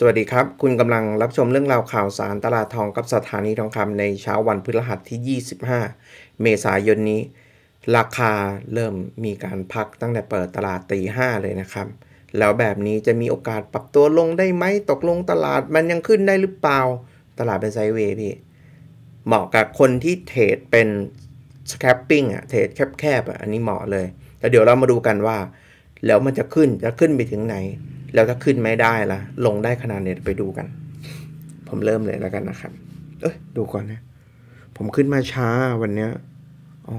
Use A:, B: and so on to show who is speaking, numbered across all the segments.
A: สวัสดีครับ คุณกำลังรับชมเรื่องราวข่าวสารตลาดทองกับสถานีทองคำในเช้าวันพฤหัสที่ 25 เมษายนนี้ ราคาเริ่มมีการพักตั้งแต่เปิดตลาดตีห้าเลยนะครับ แล้วแบบนี้จะมีโอกาสปรับตัวลงได้ไหมตกลงตลาดมันยังขึ้นได้หรือเปล่า ตลาดเป็นไซเวย์พี่ เหมาะกับคนที่เทรดเป็นสแคปปิ้งอะเทรดแคบ ๆอะอันนี้เหมาะเลยแต่เดี๋ยวเรามาดูกันว่า แล้วมันจะขึ้นจะขึ้นไปถึงไหนแล้วถ้าขึ้นไม่ได้ละลงได้ขนาดเนี้ยไปดูกัน ผมเริ่มเลยแล้วกันนะครับ เอ้ย ดูก่อนนะ ผมขึ้นมาช้าวันเนี้ยอ๋อ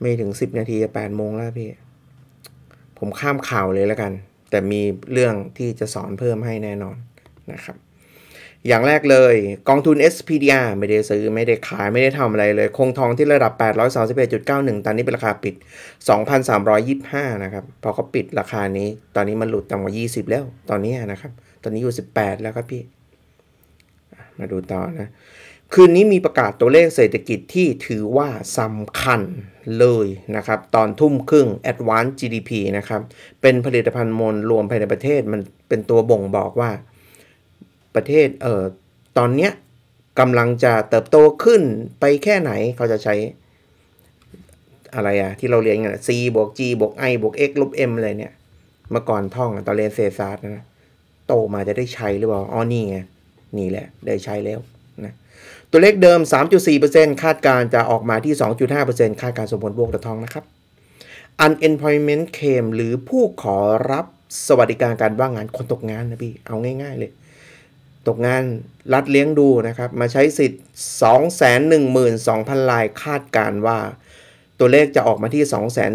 A: ไม่ถึงสิบนาทีแปดโมงแล้วพี่ ผมข้ามข่าวเลยแล้วกัน แต่มีเรื่องที่จะสอนเพิ่มให้แน่นอนนะครับอย่างแรกเลยกองทุน SPDR ไม่ได้ซื้อ ไม่ได้ขายไม่ได้ทำอะไรเลย คงทองที่ระดับ 831.91 ตอนนี้เป็นราคาปิด 2,325 นะครับพอเขาปิดราคานี้ ตอนนี้มันหลุดต่ำกว่า 20 แล้ว ตอนนี้นะครับ ตอนนี้อยู่ 18 แล้วครับพี่ มาดูต่อนะ คืนนี้มีประกาศตัวเลขเศรษฐกิจที่ถือว่าสำคัญเลยนะครับ ตอนทุ่มครึ่ง Advanced GDP นะครับ เป็นผลิตภัณฑ์มวลรวมภายในประเทศมันเป็นตัวบ่งบอกว่าประเทศเอ่อตอนเนี้ยกำลังจะเติบโตขึ้นไปแค่ไหน เขาจะใช้อะไรอะที่เราเรียนกัน c บวก g บวก i บวก x ลบ m อะไรเนี่ย เมื่อก่อนท่องตอนเรียนเศรษฐศาสตร์นะ โตมาจะได้ใช้หรือเปล่าอ๋อนี่ไงนี่แหละ ได้ใช้แล้วนะตัวเลขเดิม 3.4%คาดการจะออกมาที่ 2.5%คาดการสมณ์บวกตะทองนะครับ unemployment claim หรือผู้ขอรับสวัสดิการการว่างงานคนตกงานนะพี่เอาง่ายๆเลยตกงานรัดเลี้ยงดูนะครับ มาใช้สิทธิ์ 212,000 ลายคาดการว่า ตัวเลขจะออกมาที่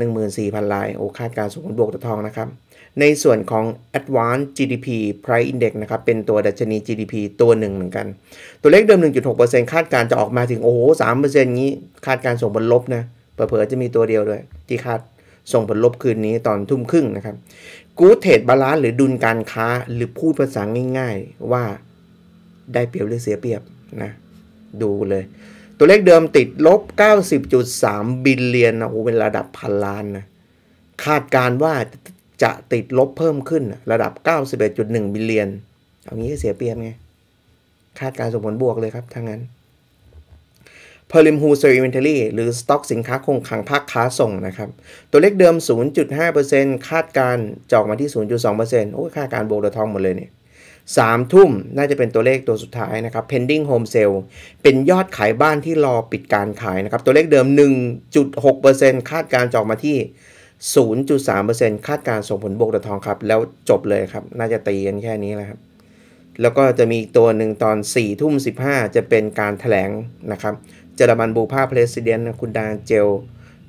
A: 214,000 ลายโอ้คาดการสูงบวกตัวทองนะครับ ในส่วนของ Advanced GDP Price Index นะครับเป็นตัวดัชนี GDP ตัวหนึ่งเหมือนกัน ตัวเลขเดิม 1.6%คาดการจะออกมาถึงโอ้โห3%งี้คาดการส่งผลลบนะเผลอๆจะมีตัวเดียวด้วย ที่คาดส่งผลลบคืนนี้ตอนทุ่มครึ่งนะครับ Good Trade Balance หรือดุลการค้าหรือพูดภาษาง่าย ๆ ว่าได้เปรียบหรือเสียเปรียบนะดูเลย ตัวเลขเดิมติดลบ 90.3บิลเลียนนะโอ้เป็นระดับพันล้านนะคาดการว่าจะติดลบเพิ่มขึ้นระดับ 91.1บิลเลียนเอางี้เสียเปรียบไง คาดการสมผลบวกเลยครับ ทั้งนั้น p r ิ l ฮ m เซอร์อิ Inventory หรือสต็อกสินค้าคงคลังภาคค้าส่งนะครับ ตัวเลขเดิม 0.5%คาดการจอกมาที่ 0.2%โอ้คคาดการบวกเดอทองหมดเลยเนี่ย3ทุ่มน่าจะเป็นตัวเลขตัวสุดท้ายนะครับ pending home sale เป็นยอดขายบ้านที่รอปิดการขายนะครับ ตัวเลขเดิม 1.6%คาดการจอกมาที่ 0.3%คาดการส่งผลบวกต่อทองครับ แล้วจบเลยครับ น่าจะตีกันแค่นี้แหละครับ แล้วก็จะมีตัวหนึ่งตอน 4 ทุ่ม 15 จะเป็นการถแถลงนะครับเจรบันบูภาเพรสิเดนต์คุณดาเจล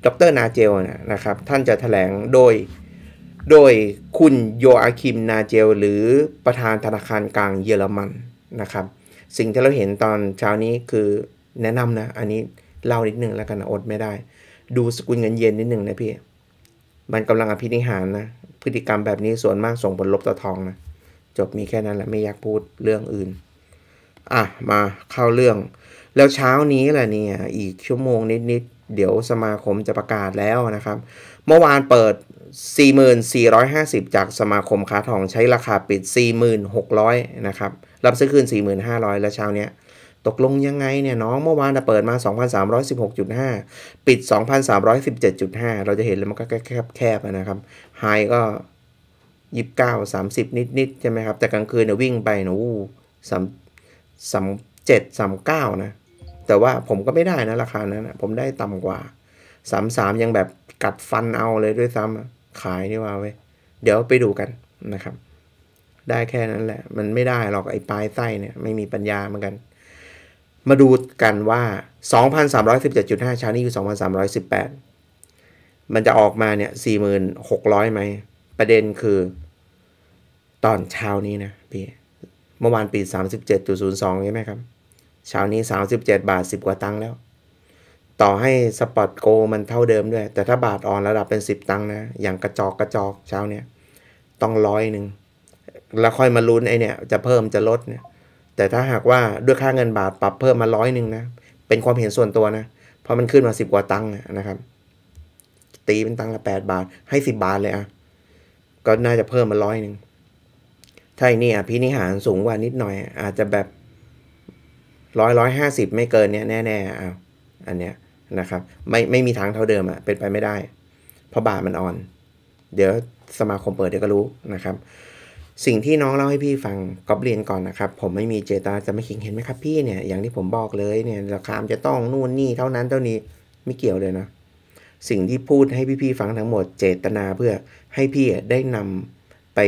A: ดรนาเจลนะครับท่านจะถแถลงโดยโดยคุณโยอาคิมนาเจลหรือประธานธนาคารกลางเยอรมันนะครับ สิ่งที่เราเห็นตอนเช้านี้คือแนะนำนะอันนี้เล่านิดนึงแล้วกันนะอดไม่ได้ ดูสกุลเงินเยนนิดนึงนะพี่มันกำลังอภินิหารนะพฤติกรรมแบบนี้ส่วนมากส่งผลลบต่อทองนะจบมีแค่นั้นแหละไม่อยากพูดเรื่องอื่น อ่ะมาเข้าเรื่อง แล้วเช้านี้แหละเนี่ยอีกชั่วโมงนิดๆเดี๋ยวสมาคมจะประกาศแล้วนะครับ เมื่อวานเปิด4,450 จากสมาคมค้าทองใช้ราคาปิด 4,600 นะครับ รับซื้อคืน 4,500 แล้วเช้าเนี้ย ตกลงยังไงเนี่ยน้องเมื่อวานเปิดมา 2,316.5 ปิด 2,317.5 เราจะเห็นแล้วมันก็แคบๆนะครับไฮก็ยี่สิบเก้าสามสิบนิด ๆ ใช่ไหมครับแต่กลางคืนเนี่ยวิ่งไปนะอู้สามสามเจ็ดสามเก้านะ แต่ว่าผมก็ไม่ได้นะราคานั้นนะผมได้ต่ำกว่าสามสามยังแบบกัดฟันเอาเลยด้วยซ้ำขายดีกว่าเว้ย เดี๋ยวไปดูกันนะครับ ได้แค่นั้นแหละ มันไม่ได้หรอกไอ้ปลายไส้เนี่ยไม่มีปัญญาเหมือนกัน มาดูกันว่า 2,317.5เช้านี้อยู่2,318 มันจะออกมาเนี่ย 4,600ไหมประเด็นคือตอนเช้านี้นะ พี่เมื่อวานปี37.02ใช่ไหมครับเช้านี้ 37 บาท 10 กว่าตังค์แล้วต่อให้สปอตโกมันเท่าเดิมด้วย แต่ถ้าบาทอ่อนระดับเป็น 10 ตังค์นะ อย่างกระจอกกระจอก เช้าเนี่ยต้องร้อยหนึ่งแล้วค่อยมาลุ้นไอเนี่ย จะเพิ่มจะลดเนี่ย แต่ถ้าหากว่าด้วยค่าเงินบาท ปรับเพิ่มมาร้อยหนึ่งนะเป็นความเห็นส่วนตัวนะเพราะมันขึ้นมา 10 กว่าตังค์นะครับ ตีเป็นตังค์ละ 8 บาท ให้ 10 บาทเลยอะก็น่าจะเพิ่มมาร้อยหนึ่งถ้าไอนี่อพินิหารสูงกว่านิดหน่อยอาจจะแบบร้อยร้อยห้าสิบไม่เกินเนี้ยแน่ๆอ้าวอันเนี้ยนะครับไม่ไม่มีทางเท่าเดิมอะเป็นไปไม่ได้ เพราะบาทมันอ่อน เดี๋ยวสมาคมเปิดเดี๋ยวก็รู้นะครับ สิ่งที่น้องเล่าให้พี่ฟังก๊อปเรียนก่อนนะครับ ผมไม่มีเจตนาจะไม่ขิงเห็นไหมครับพี่เนี่ยอย่างที่ผมบอกเลยเนี่ยราคามจะต้องนู่นนี่เท่านั้นเท่านี้ไม่เกี่ยวเลยนะสิ่งที่พูดให้พี่ๆฟังทั้งหมดเจตนาเพื่อให้พี่ได้นำไป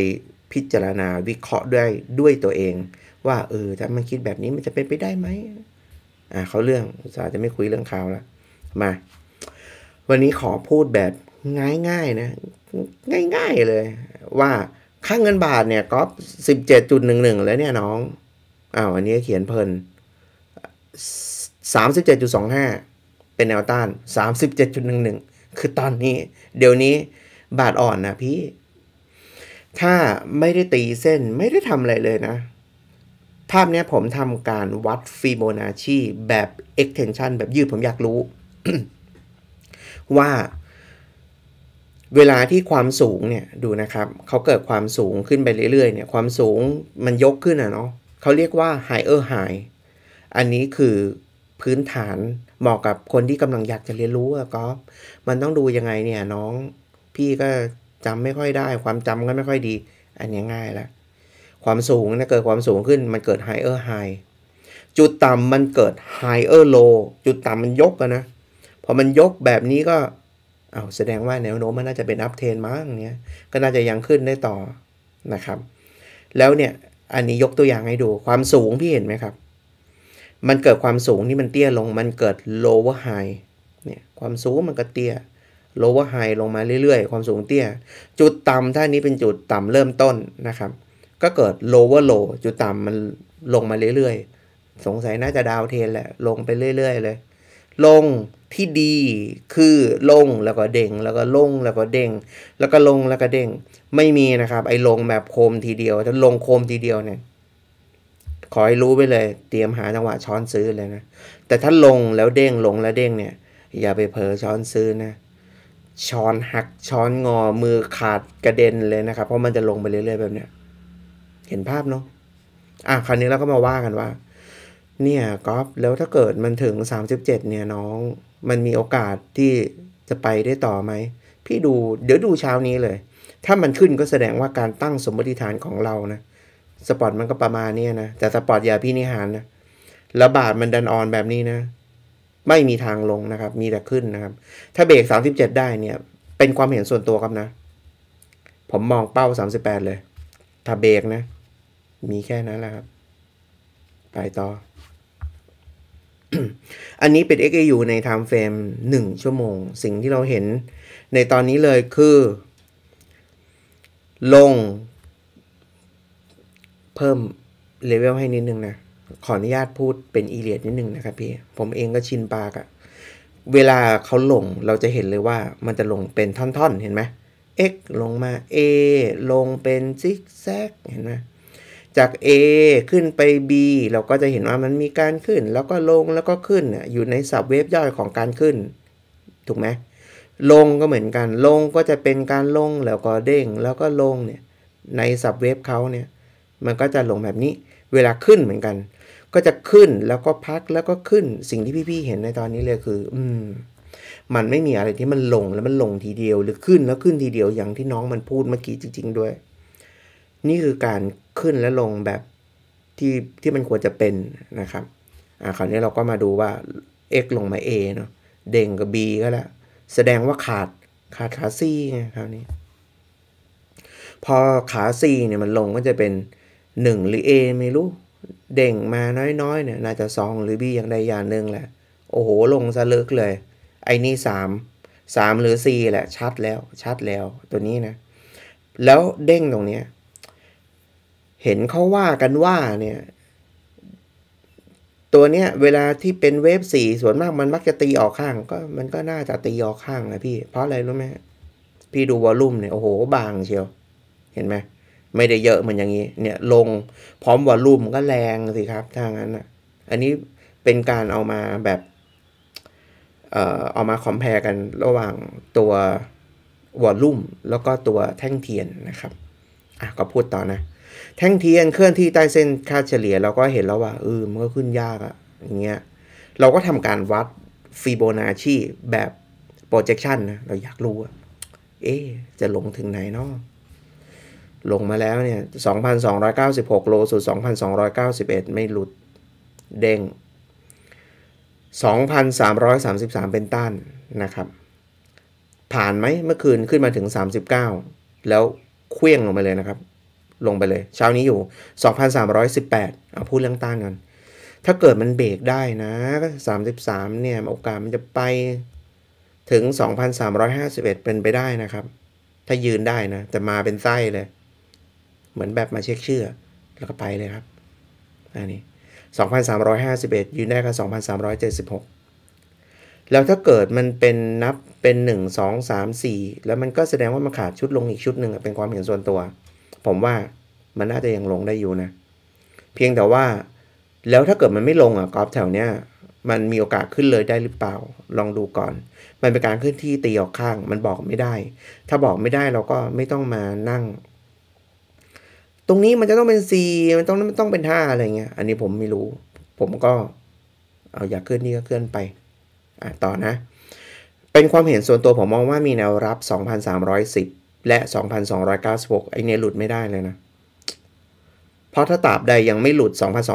A: พิจารณาวิเคราะห์ด้วยด้วยตัวเอง ว่าเออถ้ามันคิดแบบนี้มันจะเป็นไปได้ไหมอ่าเขาเรื่องอุตส่าห์จะไม่คุยเรื่องข่าวแล้วมา วันนี้ขอพูดแบบง่ายๆนะ ง่ายๆเลย ว่า ค่างเงินบาทเนี่ยก็สิบเจ็ดจุดหนึ่งหนึ่งแล้วเนี่ยน้องอ้าวอันนี้เขียนเพลินสามสิบเจ็ดจุดสองห้าเป็นแนวต้านสามสิบเจ็ดจุดหนึ่งหนึ่งคือตอนนี้ เดี๋ยวนี้บาทอ่อนนะพี่ ถ้าไม่ได้ตีเส้นไม่ได้ทำอะไรเลยนะ ภาพนี้ผมทำการวัดฟิโบนาชี แบบเอ็กเทนชันแบบยืดผมอยากรู้ว่าเวลาที่ความสูงเนี่ยดูนะครับเขาเกิดความสูงขึ้นไปเรื่อยๆเนี่ยความสูงมันยกขึ้นอ่ะเนาะเขาเรียกว่า higher high อันนี้คือพื้นฐานเหมาะกับคนที่กำลังอยากจะเรียนรู้อะก็ มันต้องดูยังไงเนี่ยน้อง พี่ก็จำไม่ค่อยได้ ความจำก็ไม่ค่อยดี อันนี้ง่ายละความสูงนะเกิดความสูงขึ้นมันเกิด higher high จุดต่ำมันเกิด higher low จุดต่ำมันยกอะนะพอมันยกแบบนี้ก็เอาแสดงว่าแนวโน้มมันน่าจะเป็นอัพเทนมั้งเนี้ยก็น่าจะยังขึ้นได้ต่อ นะครับ แล้วเนี่ย อันนี้ยกตัวอย่างให้ดู ความสูงพี่เห็นไหมครับ มันเกิดความสูงนี่มันเตี้ยลง มันเกิด lower high เนี่ย ความสูงมันก็เตี้ย lower high ลงมาเรื่อยๆ ความสูงเตี้ย จุดต่ำท่านี้เป็นจุดต่ำเริ่มต้นนะครับ ก็เกิด lower low จุดต่ำมันลงมาเรื่อยๆ สงสัยน่าจะดาวเทนแหละ ลงไปเรื่อยๆ เลย ลงที่ดีคือลงแล้วก็เด้งแล้วก็ลงแล้วก็เด้งแล้วก็ลงแล้วก็เด้งไม่มีนะครับ ไอ้ลงแบบโคมทีเดียวถ้าลงโคมทีเดียวเนี่ยขอให้รู้ไปเลย เตรียมหาจังหวะช้อนซื้อเลยนะแต่ถ้าลงแล้วเด้งลงแล้วเด้งเนี่ย อย่าไปเผลอช้อนซื้อนะ ช้อนหักช้อนงอมือขาดกระเด็นเลยนะครับ เพราะมันจะลงไปเรื่อย ๆ แบบเนี้ยเห็นภาพเนาะอ่ะคราวนี้เราก็มาว่ากันว่าเนี่ยก๊อฟแล้วถ้าเกิดมันถึง 37 เนี่ยน้อง มันมีโอกาสที่จะไปได้ต่อไหม พี่ดู เดี๋ยวดูเช้านี้เลย ถ้ามันขึ้นก็แสดงว่าการตั้งสมมติฐานของเรานะ สปอร์ตมันก็ประมาณนี้นะ แต่สปอร์ตอย่า พี่นิหารนะรลบาทมันดันออนแบบนี้นะ ไม่มีทางลงนะครับ มีแต่ขึ้นนะครับ ถ้าเบรก37 ได้เนี่ย เป็นความเห็นส่วนตัวครับนะ ผมมองเป้า38เลย ถ้าเบรกนะ มีแค่นั้นแหละครับ ไปต่ออันนี้เป็น XAU ใน time frame 1ชั่วโมง สิ่งที่เราเห็นในตอนนี้เลยคือ ลง เพิ่มเลเวลให้นิดนึงนะ ขออนุญาตพูดเป็นอีเลียดนิดนึงนะครับพี่ ผมเองก็ชินปากอะเวลาเขาลง เราจะเห็นเลยว่ามันจะลงเป็นท่อนๆเห็นไหม x ลงมา a ลงเป็นซิกแซกเห็นไหมจาก A ขึ้นไป B เราก็จะเห็นว่ามันมีการขึ้น แล้วก็ลงแล้วก็ขึ้นอยู่ในสับเวฟย่อยของการขึ้น ถูกไหมลงก็เหมือนกัน ลงก็จะเป็นการลงแล้วก็เด้ง แล้วก็ลงเนี่ย ในสับเวฟเขาเนี่ย มันก็จะลงแบบนี้ เวลาขึ้นเหมือนกัน ก็จะขึ้นแล้วก็พักแล้วก็ขึ้น สิ่งที่พี่ๆเห็นในตอนนี้เลยคือ อืมมันไม่มีอะไรที่มันลงแล้วมันลงทีเดียวหรือขึ้นแล้วขึ้นทีเดียวอย่างที่น้องมันพูดเมื่อกี้จริงๆด้วยนี่คือการขึ้นและลงแบบที่ที่มันควรจะเป็นนะครับ อ่าคราวนี้เราก็มาดูว่า x ลงมา a เนาะเด้งกับ b ก็แล้วแสดงว่าขาดขาดขา c ไงคราวนี้ พอขา c เนี่ยมันลงก็จะเป็น1หรือ a ไม่รู้เด้งมาน้อยๆเนี่ยน่าจะ 2 หรือ b อย่างใดอย่างหนึ่งแหละ โอ้โหลงซะลึกเลย ไอ้นี่3 3หรือ c แหละชัดแล้ว ชัดแล้วตัวนี้นะ แล้วเด้งตรงเนี้ยเห็นเขาว่ากันว่าเนี่ย ตัวเนี้ย เวลาที่เป็นเวฟสี่ส่วนมากมันมักจะตีออกข้าง ก็มันก็น่าจะตีออกข้างนะพี่ เพราะอะไรรู้ไหมพี่ดูวอลลุ่มเนี่ยโอ้โหบางเชียว เห็นไหม ไม่ได้เยอะเหมือนอย่างนี้ เนี่ย ลงพร้อมวอลลุ่มก็แรงสิครับ ทางนั้นอ่ะ อันนี้เป็นการเอามาแบบ เอ่อ เอามาคอมเพลกัน ระหว่างตัววอลลุ่มแล้วก็ตัวแท่งเทียนนะครับ อ่ะก็พูดต่อนะแท่งเทียนเคลื่อนที่ใต้เส้นค่าเฉลี่ยเราก็เห็นแล้วว่าเออมันก็ขึ้นยากอะอย่างเงี้ยเราก็ทำการวัดฟิโบนาชีแบบโปรเจคชันนะเราอยากรู้อะเอ๊จะลงถึงไหนเนาะลงมาแล้วเนี่ย 2,296 โล สุด 2,291 ไม่หลุดเด้ง2,333 เป็นต้านนะครับ ผ่านไหมเมื่อคืนขึ้นมาถึง 39 แล้วเคลื่องลงมาเลยนะครับลงไปเลย เช้านี้อยู่ 2,318 เอาพูดเรื่องต้านกัน ถ้าเกิดมันเบรกได้นะ33 เนี่ยโอกาสมันจะไปถึง 2,351 เป็นไปได้นะครับ ถ้ายืนได้นะ แต่มาเป็นไส้เลย เหมือนแบบมาเช็คเชื่อ แล้วก็ไปเลยครับอันนี้2,351ยืนได้ก็2,376แล้วถ้าเกิดมันเป็นนับเป็น1 2 3 4 แล้วมันก็แสดงว่ามันขาดชุดลงอีกชุดหนึ่งเป็นความเห็นส่วนตัวผมว่ามันน่าจะยังลงได้อยู่นะ เพียงแต่ว่าแล้วถ้าเกิดมันไม่ลงอ่ะกรอบแถวเนี้ยมันมีโอกาสขึ้นเลยได้หรือเปล่า ลองดูก่อน มันเป็นการขึ้นที่ตีออกข้าง มันบอกไม่ได้ ถ้าบอกไม่ได้เราก็ไม่ต้องมานั่ง ตรงนี้มันจะต้องเป็นซีมันต้องมันต้องเป็นท่าอะไรเงี้ยอันนี้ผมไม่รู้ ผมก็ เอาอยากเคลื่อนนี่ก็เคลื่อนไปอ่ะต่อนะ เป็นความเห็นส่วนตัวผมมองว่ามีแนวรับ2,310และ 2,296 ไอ้นี่หลุดไม่ได้เลยนะ เพราะถ้าตราบใดยังไม่หลุด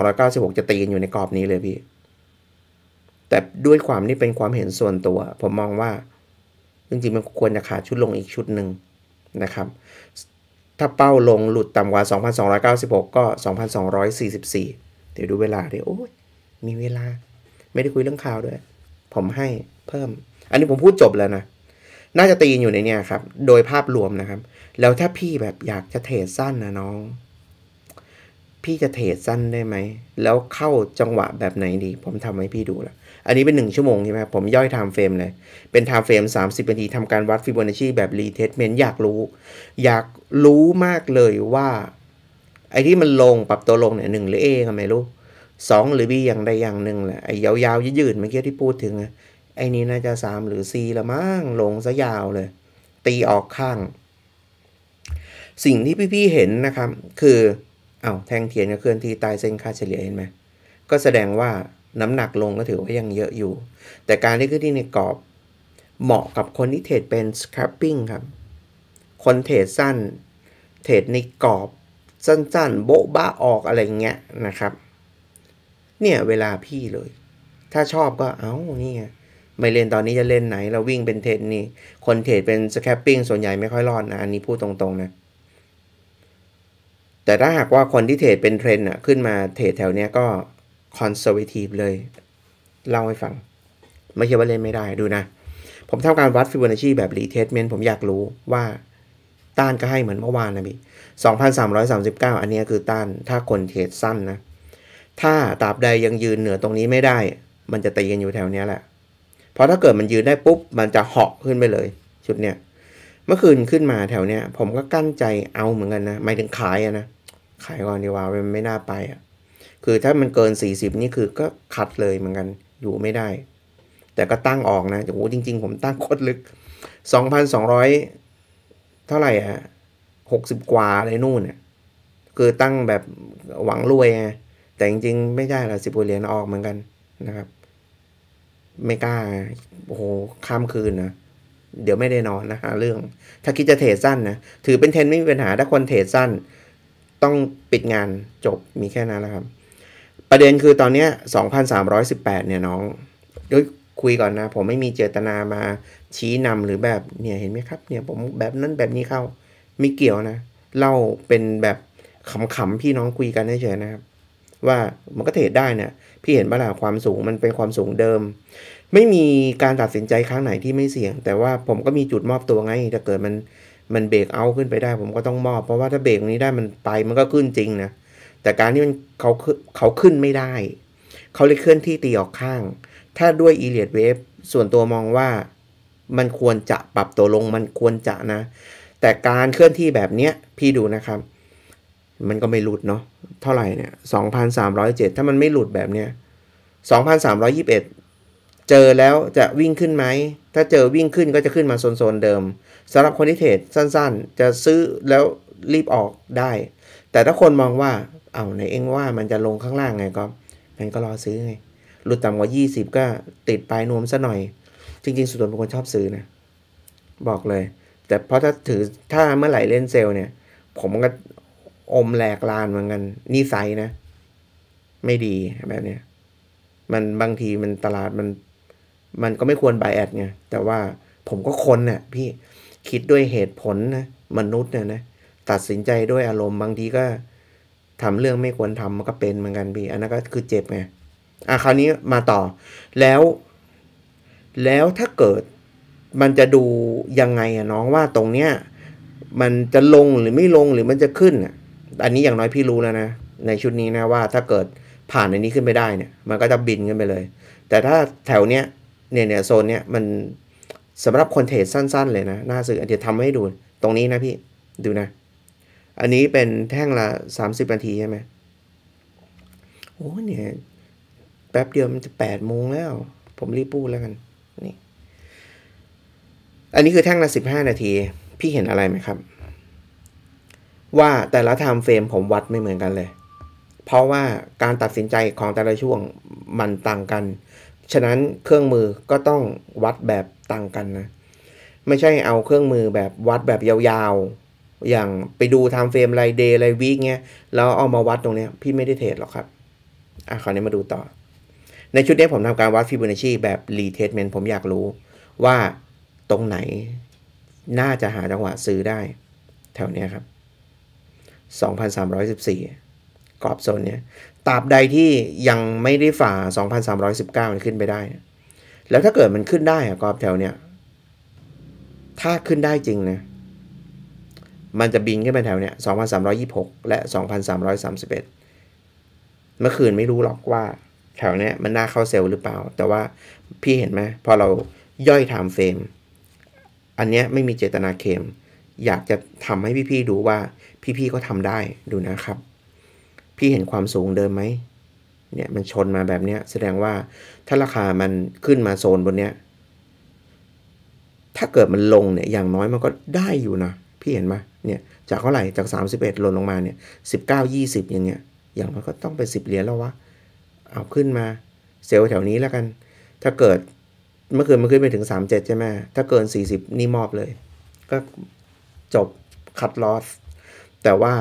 A: 2,296 จะตีนอยู่ในกรอบนี้เลยพี่ แต่ด้วยความนี่เป็นความเห็นส่วนตัว ผมมองว่า จริงๆ มันควรจะขาดชุดลงอีกชุดหนึ่งนะครับ ถ้าเป้าลงหลุดต่ำกว่า 2,296 ก็ 2,244 เดี๋ยวดูเวลาเดี๋ยวโอ้ยมีเวลา ไม่ได้คุยเรื่องข่าวด้วย ผมให้เพิ่ม อันนี้ผมพูดจบแล้วนะน่าจะตีอยู่ในเนี่ยครับ โดยภาพรวมนะครับ แล้วถ้าพี่แบบอยากจะเทรดสั้นนะน้อง พี่จะเทรดสั้นได้ไหม แล้วเข้าจังหวะแบบไหนดี ผมทำให้พี่ดูละ อันนี้เป็นหนึ่งชั่วโมงใช่ไหมผมย่อยไทม์เฟรมเลย เป็นไทม์เฟรม 30นาทีทำการวัดฟิโบนัชชี แบบรีเทสเมนต์อยากรู้ อยากรู้มากเลยว่า ไอ้ที่มันลงปรับตัวลงเนี่ยหนึ่งหรือเอทำไมรู้สองหรือบีอย่างใดอย่างหนึ่งแหละไอ้ยาวๆยืดๆเมื่อกี้ที่พูดถึงไอ้นี้น่าจะ 3 หรือ่ละมั้งลงซะยาวเลย ตีออกข้าง สิ่งที่พี่ๆเห็นนะครับ คือเอา้าแทงเทียนก็เคลื่อนที่ตายเส้นค่าเฉลี่ยเห็นไหมก็แสดงว่าน้ำหนักลงก็ถือว่ายังเยอะอยู่ แต่การที่ขึ้นที่ในกรอบ เหมาะกับคนที่เทรดเป็น scrapping ครับ คนเทรดสั้น เทรดในกรอบ สั้น ๆ โบ๊ะบ้าออกอะไรเงี้ยนะครับ เนี่ยเวลาพี่เลย ถ้าชอบก็เอา้านี่ไงไม่เล่นตอนนี้จะเล่นไหน เราวิ่งเป็นเทรดนี่ คนเทรดเป็นสแคปปิ้งส่วนใหญ่ไม่ค่อยรอดนะ อันนี้พูดตรง ๆนะ แต่ถ้าหากว่าคนที่เทรดเป็นเทรนอะขึ้นมาเทรดแถวเนี้ยก็คอนเซอร์วทีฟเลย เล่าให้ฟัง ไม่ใช่ว่าเล่นไม่ได้ดูนะ ผมทำการวัดฟิบอนาชชีแบบรีเทสเมนต์ผมอยากรู้ว่าต้านก็ให้เหมือนเมื่อวานนะพี่2,339 อันนี้คือต้านถ้าคนเทรดสั้นนะ ถ้าตราบใดยังยืนเหนือตรงนี้ไม่ได้ มันจะตีกันอยู่แถวนี้แหละเพราะถ้าเกิดมันยืนได้ปุ๊บมันจะเหาะขึ้นไปเลย ชุดเนี้ยเมื่อคืนขึ้นมาแถวเนี้ยผมก็กั้นใจเอาเหมือนกันนะหมายถึงขายอะนะขายก่อนดีกว่ามันไม่น่าไปอะคือถ้ามันเกิน40นี่คือก็ขัดเลยเหมือนกันอยู่ไม่ได้ แต่ก็ตั้งออกนะโอ้จริง ๆ ผมตั้งโคตรลึก2,200เท่าไหร่อ่ะ60กว่าเลยนู่นเนี่ยคือตั้งแบบหวังรวยไงแต่จริงๆไม่ใช่ละสิบเหรียญออกเหมือนกันนะครับไม่กล้า โอ้โหข้ามคืนนะ เดี๋ยวไม่ได้นอนนะฮะเรื่อง ถ้าคิดจะเทรดสั้นนะ ถือเป็นเทรนไม่มีปัญหา ถ้าคนเทรดสั้น ต้องปิดงานจบ มีแค่นั้นแ้ะครับ ประเด็นคือตอนนี้2,318 เนี่ยน้องด้วยคุยก่อนนะ ผมไม่มีเจตนามาชี้นำหรือแบบ เนี่ยเห็นไหมครับ เนี่ย ผมแบบนั้นแบบนี้เข้า ไม่เกี่ยวนะ เล่าเป็นแบบขำๆพี่น้องคุยกันเฉยๆนะครับว่ามันก็เทรดได้นะพี่เห็นบปะล่ะความสูงมันเป็นความสูงเดิม ไม่มีการตัดสินใจครั้งไหนที่ไม่เสี่ยง แต่ว่าผมก็มีจุดมอบตัวไง ถ้าเกิดมันมันเบรกเอาขึ้นไปได้ ผมก็ต้องมอบเพราะว่าถ้าเบรกนี้ได้มันไปมันก็ขึ้นจริงนะแต่การที่มันเขาเขาขึ้นไม่ได้เขาเลยเคลื่อนที่ตีออกข้าง ถ้าด้วยอีเลียดเวฟส่วนตัวมองว่ามันควรจะปรับตัวลงมันควรจะนะ แต่การเคลื่อนที่แบบเนี้ยพี่ดูนะครับมันก็ไม่หลุดเนาะเท่าไหร่เนี่ยสองพันสามร้อยเจ็ดถ้ามันไม่หลุดแบบเนี้ยสองพันสามร้อยิบเอ็ดเจอแล้วจะวิ่งขึ้นไหม ถ้าเจอวิ่งขึ้นก็จะขึ้นมาโซนๆเดิมสำหรับคนที่เทรดสั้นๆ จะซื้อแล้วรีบออกได้ แต่ถ้าคนมองว่าเอาในเองว่ามันจะลงข้างล่างไงก็ มันก็รอซื้อไง หลุดต่ำกว่า20 ก็ติดปลายนวมซะหน่อย จริง ๆสุดตัวเป็นคนชอบซื้อนะ บอกเลย แต่เพราะถ้าถือถ้าเมื่อไหร่เล่นเซลล์เนี่ย ผมก็อมแหลกลานเหมือนกันนิสัยนะ ไม่ดีแบบเนี้ยมันบางทีมันตลาดมัน มันก็ไม่ควรบแอดไงแต่ว่าผมก็คนเนะ่ยพี่คิดด้วยเหตุผลนะมนุษย์เนี่ยนะตัดสินใจด้วยอารมณ์บางทีก็ ทำเรื่องไม่ควรทำมันก็เป็นเหมือนกันพี่อันนั้นก็คือเจ็บไงอ่ะคราวนี้มาต่อ แล้ว แล้วถ้าเกิดมันจะดูยังไงอะน้องว่าตรงเนี้ยมันจะลงหรือไม่ลงหรือมันจะขึ้นอะอันนี้อย่างน้อยพี่รู้แล้วนะ ในชุดนี้นะว่าถ้าเกิดผ่านอันนี้ขึ้นไปได้เนี่ย มันก็จะบินขึ้นไปเลย แต่ถ้าแถวเนี้ยเนี่ยเนี่ยโซนเนี้ยมันสำหรับคนเทรดสั้นๆ เลยนะหน้าสื่อเดี๋ยวทำให้ดู ตรงนี้นะพี่ดูนะ อันนี้เป็นแท่งละสสามิบนาทีใช่ไหมโอ้เนี่ย แป๊บเดียวมันจะแปดโมงแล้ว ผมรีบพูดแล้วกันนี่อันนี้คือแท่งละสิบห้านาที พี่เห็นอะไรไหมครับว่าแต่ละไทม์เฟรมผมวัดไม่เหมือนกันเลย เพราะว่าการตัดสินใจของแต่ละช่วงมันต่างกัน ฉะนั้นเครื่องมือก็ต้องวัดแบบต่างกันนะ ไม่ใช่เอาเครื่องมือแบบวัดแบบยาวๆ อย่างไปดูไทม์เฟรมไรเดย์ไรวีคเงี้ย แล้วเอามาวัดตรงเนี้ยพี่ไม่ได้เทรดหรอกครับ อ่ะคราวนี้มาดูต่อ ในชุดนี้ผมทำการวัดฟิบูนชชีแบบรีเทสเมนต์ผมอยากรู้ว่าตรงไหนน่าจะหาจังหวะซื้อได้ แถวนี้ครับ2,314กรอบโซนเนี่ยตราบใดที่ยังไม่ได้ฝ่า 2,319ขึ้นไปได้ แล้วถ้าเกิดมันขึ้นได้อะกรอบแถวเนี่ย ถ้าขึ้นได้จริงนะ มันจะบินขึ้นไปแถวเนี่ย2,326และ 2,331 เมื่อคืนไม่รู้หรอกว่าแถวเนี้ย มันน่าเข้าเซลล์หรือเปล่า แต่ว่าพี่เห็นไหมพอเราย่อยไทม์เฟรมอันเนี้ยไม่มีเจตนาเคมอยากจะทำให้พี่ๆดูว่าพี่ ๆ ก็ทำได้ดูนะครับ พี่เห็นความสูงเดิมไหม เนี่ยมันชนมาแบบเนี้ยแสดงว่าถ้าราคามันขึ้นมาโซนบนเนี้ยถ้าเกิดมันลงเนี่ย อย่างน้อยมันก็ได้อยู่นะ พี่เห็นไหมเนี่ยจากเท่าไหร่จาก31เล็ดลงมาเนี่ยสิบเก้ายี่สิบอย่างเงี้ย อย่างมันก็ต้องเป็นสิบเหรียญแล้ววะ เอาขึ้นมาเซลล์แถวนี้แล้วกัน ถ้าเกิดเมื่อคืนมันขึ้นไปถึง37ใช่ไหม ถ้าเกิน40นี่มอบเลย ก็จบคัดลอสแต่ว่า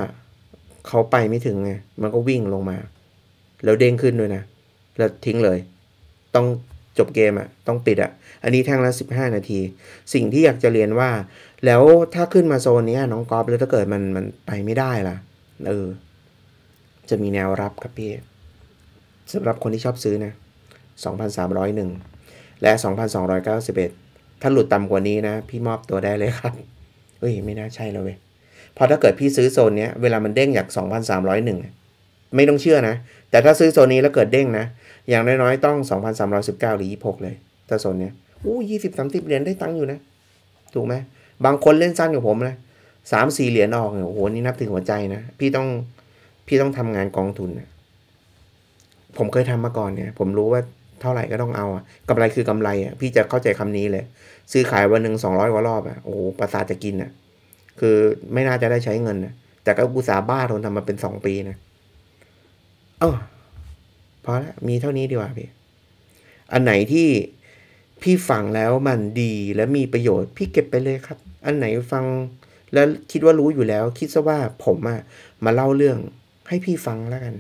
A: เขาไปไม่ถึงไง มันก็วิ่งลงมา แล้วเด้งขึ้นด้วยนะ แล้วทิ้งเลย ต้องจบเกมอะ่ะ ต้องปิดอะ่ะอันนี้แท่งละ 15 นาที สิ่งที่อยากจะเรียนว่า แล้วถ้าขึ้นมาโซนนี้น้องกอล์ฟแล้วถ้าเกิดมันมันไปไม่ได้ล่ะเออจะมีแนวรับครับพี่สำหรับคนที่ชอบซื้อนะ2,301และ 2,291 ถ้าหลุดต่ำกว่านี้นะพี่มอบตัวได้เลยครับเอ้ยไม่น่าใช่แล้วเว้ยพอถ้าเกิดพี่ซื้อโซนนี้เวลามันเด้งอยาก2,301 ไม่ต้องเชื่อนะ แต่ถ้าซื้อโซนนี้แล้วเกิดเด้งนะ อย่างน้อยๆ ต้อง 2,319 หรือ 26 เลย ถ้าโซนนี้อู้ยี่สิบสามสิบเหรียญได้ตังค์อยู่นะ ถูกไหมบางคนเล่นสั้นกว่าผมนะสามสี่เหรียญออกโอ้โห นี่นับถึงหัวใจนะ พี่ต้องพี่ต้องทำงานกองทุนนะผมเคยทำมาก่อนเนี่ย ผมรู้ว่าเท่าไหร่ก็ต้องเอาอะกำไรคือกำไรอะพี่จะเข้าใจคำนี้เลย ซื้อขายวันหนึ่งสองร้อยกว่ารอบอะโอ้โหประสาทจะกินอะคือไม่น่าจะได้ใช้เงินนะ แต่ก็กูสาบ้าทนทำมาเป็นสองปีนะ เออพอแล้วมีเท่านี้ดีกว่าพี่ อันไหนที่พี่ฟังแล้วมันดีและมีประโยชน์พี่เก็บไปเลยครับ อันไหนฟัง แล้วคิดว่ารู้อยู่แล้ว คิดซะว่าผมอะมาเล่าเรื่องให้พี่ฟังแล้วกัน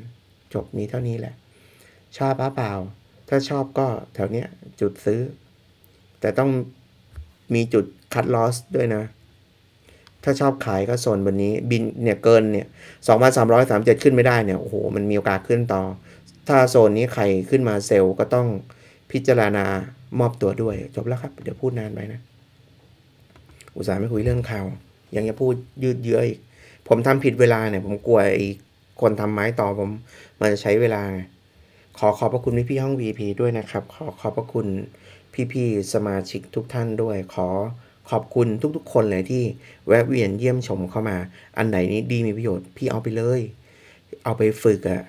A: จบมีเท่านี้แหละ ชอบป้าเปล่า ถ้าชอบก็แถวเนี้ยจุดซื้อ แต่ต้องมีจุดคัดลอสด้วยนะถ้าชอบขายก็โซนบนนี้ บินเนี่ยเกินเนี่ยสองพันสามร้อยสามเจ็ดขึ้นไม่ได้เนี่ย โอ้โห มันมีโอกาสขึ้นต่อ ถ้าโซนนี้ใครขึ้นมาเซลล์ก็ต้องพิจารณามอบตัวด้วย จบแล้วครับเดี๋ยวพูดนานไปนะ อุตส่าห์ไม่คุยเรื่องข่าว ยังจะพูดยืดเยื้ออีก ผมทำผิดเวลาเนี่ย ผมกลัวไอ้คนทำไม้ต่อผมมันจะใช้เวลา ขอขอบพระคุณพี่พี่ห้อง VP ด้วยนะครับ ขอขอบพระคุณพี่พี่สมาชิกทุกท่านด้วยขอขอบคุณทุกๆคนเลยที่แวะเวียนเยี่ยมชมเข้ามา อันไหน นี้ดีมีประโยชน์พี่ เอา ไปเลย เอาไปฝึกอะ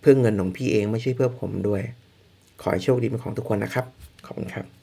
A: เพื่อ เงิน ของ พี่ เอง ไม่ใช่เพื่อ ผมด้วย ขอ ให้ โชค ดีเป็นของทุกคนนะครับ ขอบคุณ ครับ